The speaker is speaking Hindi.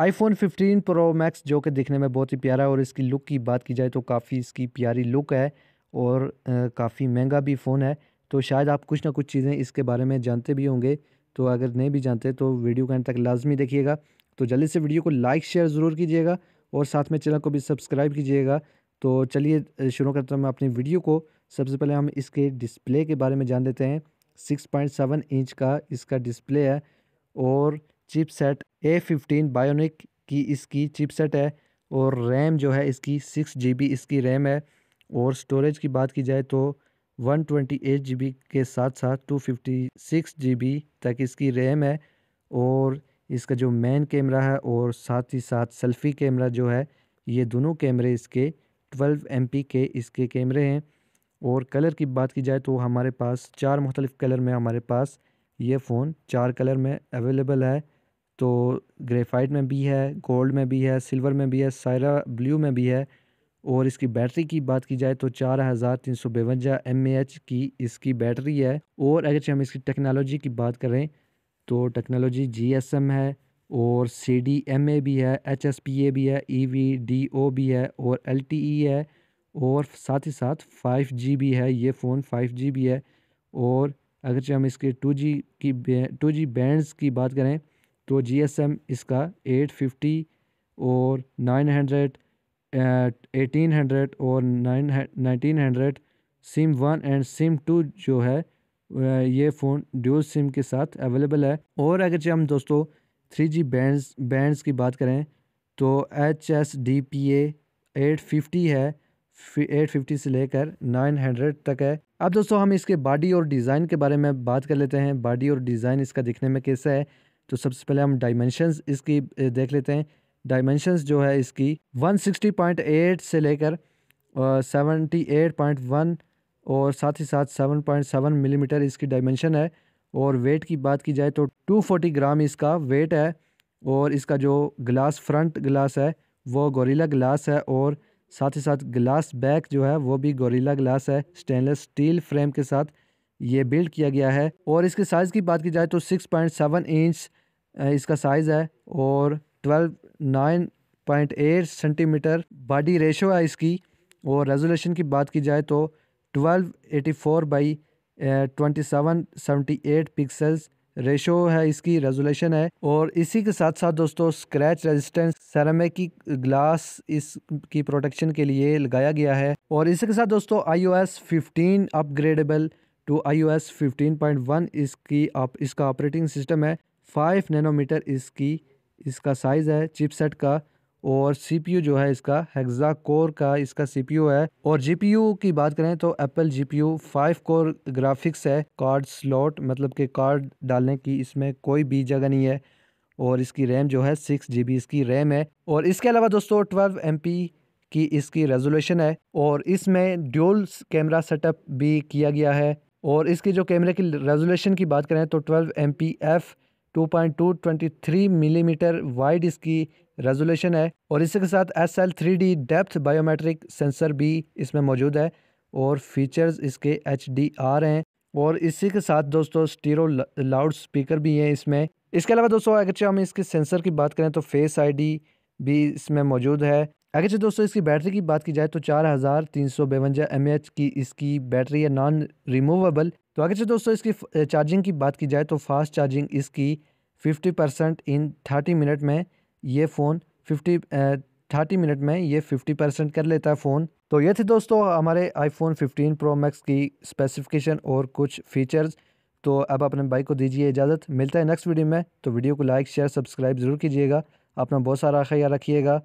आईफोन 15 प्रो मैक्स जो कि दिखने में बहुत ही प्यारा है और इसकी लुक की बात की जाए तो काफ़ी इसकी प्यारी लुक है और काफ़ी महंगा भी फ़ोन है तो शायद आप कुछ ना कुछ चीज़ें इसके बारे में जानते भी होंगे तो अगर नहीं भी जानते तो वीडियो कहने तक लाजमी देखिएगा तो जल्दी से वीडियो को लाइक शेयर ज़रूर कीजिएगा और साथ में चैनल को भी सब्सक्राइब कीजिएगा तो चलिए शुरू करता हूँ मैं अपनी वीडियो को सबसे पहले हम इसके डिस्प्ले के बारे में जान लेते हैं 6.7 इंच का इसका डिस्प्ले है और चिपसेट ए फिफ्टीन बायोनिक की इसकी चिपसेट है और रैम जो है इसकी सिक्स जी बी इसकी रैम है और स्टोरेज की बात की जाए तो one twenty eight G B के साथ साथ two fifty six G B तक इसकी रैम है और इसका जो मेन कैमरा है और साथ ही साथ सेल्फ़ी कैमरा जो है ये दोनों कैमरे इसके ट्वेल्व एम पी के इसके कैमरे हैं और कलर की बात की जाए तो हमारे पास चार मुख्तलिफ़ कलर में हमारे पास ये फ़ोन चार कलर में अवेलेबल है तो ग्रेफाइट में भी है गोल्ड में भी है सिल्वर में भी है सायरा ब्लू में भी है और इसकी बैटरी की बात की जाए तो चार हज़ार तीन सौ बेवंजा एम एच की इसकी बैटरी है और अगर हम इसकी टेक्नोलॉजी की बात करें तो टेक्नोलॉजी जी एस एम है और सी डी एम ए भी है एच एस पी ए भी है ई वी डी ओ भी है और एल टी ई है और साथ ही साथ फाइव जी भी है ये फ़ोन फाइव जी भी है और अगर हम इसके टू जी की टू जी बैंड्स की बात करें तो जीएसएम इसका 850 और 900 1800 uh, और nineteen 1900 SIM one and SIM two जो है uh, ये फ़ोन ड्यूल सिम के साथ अवेलेबल है और अगर जो हम दोस्तों थ्री जी बैंड बैंड्स की बात करें तो H S D P eight fifty है एट फिफ्टी से लेकर नाइन हंड्रेड तक है अब दोस्तों हम इसके बॉडी और डिज़ाइन के बारे में बात कर लेते हैं बॉडी और डिज़ाइन इसका दिखने में कैसा है तो सबसे पहले हम डायमेंशंस इसकी देख लेते हैं डायमेंशंस जो है इसकी 160.8 से लेकर सेवेंटी एट पॉइंट वन और साथ ही साथ सेवन पॉइंट सेवन मिलीमीटर इसकी डायमेंशन है और वेट की बात की जाए तो टू फोटी ग्राम इसका वेट है और इसका जो ग्लास फ्रंट ग्लास है वो गोरीला ग्लास है और साथ ही साथ ग्लास बैक जो है वो भी गोरीला ग्लास है स्टेनलेस स्टील फ्रेम के साथ ये बिल्ड किया गया है और इसके साइज़ की बात की जाए तो 6.7 इंच इसका साइज़ है और 12 9.8 सेंटीमीटर बॉडी रेशो है इसकी और रेजोलेशन की बात की जाए तो 1284 बाई एट पिक्सल्स रेशो है इसकी रेजोलेशन है और इसी के साथ साथ दोस्तों स्क्रैच रेजिस्टेंस सेरामिक की ग्लास इसकी प्रोटेक्शन के लिए लगाया गया है और इसी के साथ दोस्तों आईओएस 15 अपग्रेडेबल टू आईओएस 15.1 इसकी आप इसका ऑपरेटिंग सिस्टम है फाइव नैनोमीटर इसकी इसका साइज़ है चिपसेट का और सीपीयू जो है इसका हेक्सा कोर का इसका सीपीयू है और जीपीयू की बात करें तो Apple GPU five core graphics है कार्ड स्लॉट मतलब कि कार्ड डालने की इसमें कोई भी जगह नहीं है और इसकी रैम जो है सिक्स जी इसकी रैम है और इसके अलावा दोस्तों ट्वेल्व एम की इसकी रेजोल्यूशन है और इसमें ड्यूल कैमरा सेटअप भी किया गया है और इसकी जो कैमरे की रेजोलेशन की बात करें तो 12 M P F two point two twenty three millimetre wide इसकी रेजोलेशन है और इसी के साथ S L three D depth biometric sensor भी इसमें मौजूद है और फीचर्स इसके एच डी आर हैं और इसी के साथ दोस्तों स्टीरो लाउड स्पीकर भी हैं इसमें इसके अलावा दोस्तों अगर हम इसके सेंसर की बात करें तो फेस आई डी भी इसमें मौजूद है आगे से दोस्तों इसकी बैटरी की बात की जाए तो चार हज़ार तीन सौ बेवंजा एम एच की इसकी बैटरी है नॉन रिमूवेबल तो आगे से दोस्तों इसकी चार्जिंग की बात की जाए तो फास्ट चार्जिंग इसकी fifty percent in thirty minute में ये फ़ोन फिफ्टी थर्टी मिनट में ये फिफ्टी परसेंट कर लेता है फ़ोन तो ये थे दोस्तों हमारे आईफोन 15 प्रो मैक्स की स्पेसिफिकेशन और कुछ फीचर्स तो अब अपने भाई को दीजिए इजाज़त मिलता है नेक्स्ट वीडियो में तो वीडियो को लाइक शेयर सब्सक्राइब ज़रूर कीजिएगा अपना बहुत सारा ख्याल रखिएगा